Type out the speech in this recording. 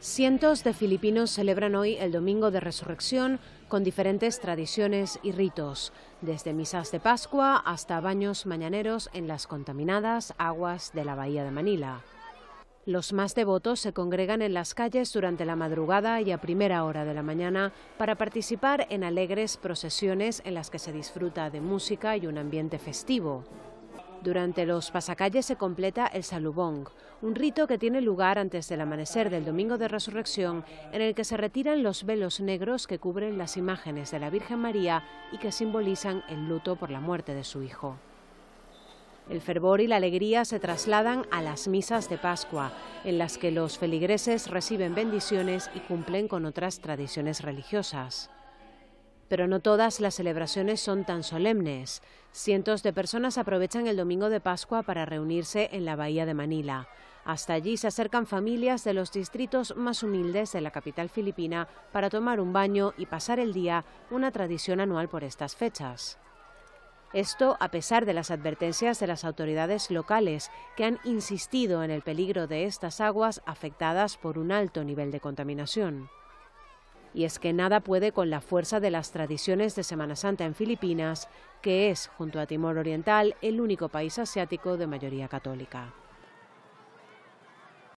Cientos de filipinos celebran hoy el Domingo de Resurrección con diferentes tradiciones y ritos, desde misas de Pascua hasta baños mañaneros en las contaminadas aguas de la Bahía de Manila. Los más devotos se congregan en las calles durante la madrugada y a primera hora de la mañana para participar en alegres procesiones en las que se disfruta de música y un ambiente festivo. Durante los pasacalles se completa el salubong, un rito que tiene lugar antes del amanecer del Domingo de Resurrección, en el que se retiran los velos negros que cubren las imágenes de la Virgen María y que simbolizan el luto por la muerte de su hijo. El fervor y la alegría se trasladan a las misas de Pascua, en las que los feligreses reciben bendiciones y cumplen con otras tradiciones religiosas. Pero no todas las celebraciones son tan solemnes. Cientos de personas aprovechan el domingo de Pascua para reunirse en la bahía de Manila. Hasta allí se acercan familias de los distritos más humildes de la capital filipina para tomar un baño y pasar el día, una tradición anual por estas fechas. Esto a pesar de las advertencias de las autoridades locales, que han insistido en el peligro de estas aguas afectadas por un alto nivel de contaminación. Y es que nada puede con la fuerza de las tradiciones de Semana Santa en Filipinas, que es, junto a Timor Oriental, el único país asiático de mayoría católica.